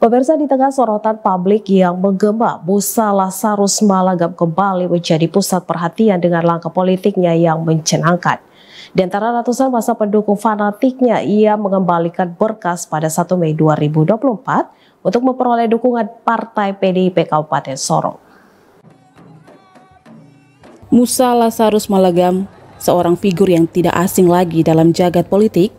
Pemirsa di tengah sorotan publik yang menggema, Musa Lasarus Malagam kembali menjadi pusat perhatian dengan langkah politiknya yang mencenangkan. Di antara ratusan masa pendukung fanatiknya, ia mengembalikan berkas pada 1 Mei 2024 untuk memperoleh dukungan Partai PDIP Kabupaten Sorong. Musa Lasarus Malagam, seorang figur yang tidak asing lagi dalam jagat politik,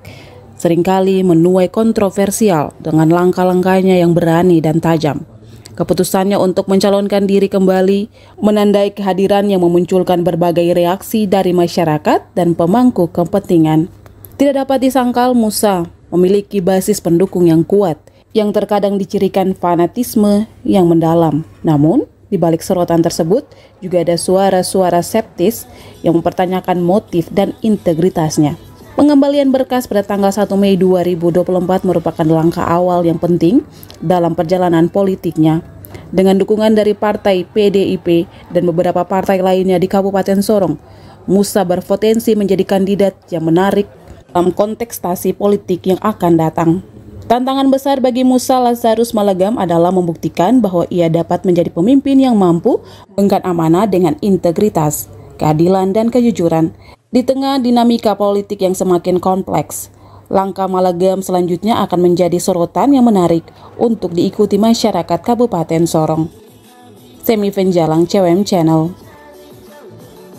seringkali menuai kontroversial dengan langkah-langkahnya yang berani dan tajam. Keputusannya untuk mencalonkan diri kembali menandai kehadiran yang memunculkan berbagai reaksi dari masyarakat dan pemangku kepentingan. Tidak dapat disangkal Musa memiliki basis pendukung yang kuat, yang terkadang dicirikan fanatisme yang mendalam. Namun, di balik serotan tersebut juga ada suara-suara septis yang mempertanyakan motif dan integritasnya. Pengembalian berkas pada tanggal 1 Mei 2024 merupakan langkah awal yang penting dalam perjalanan politiknya. Dengan dukungan dari partai PDIP dan beberapa partai lainnya di Kabupaten Sorong, Musa berpotensi menjadi kandidat yang menarik dalam kontestasi politik yang akan datang. Tantangan besar bagi Musa Lazarus Malagam adalah membuktikan bahwa ia dapat menjadi pemimpin yang mampu mengangkat amanah dengan integritas, keadilan, dan kejujuran. Di tengah dinamika politik yang semakin kompleks, langkah Malagam selanjutnya akan menjadi sorotan yang menarik untuk diikuti masyarakat Kabupaten Sorong. Semi Jalang CWM Channel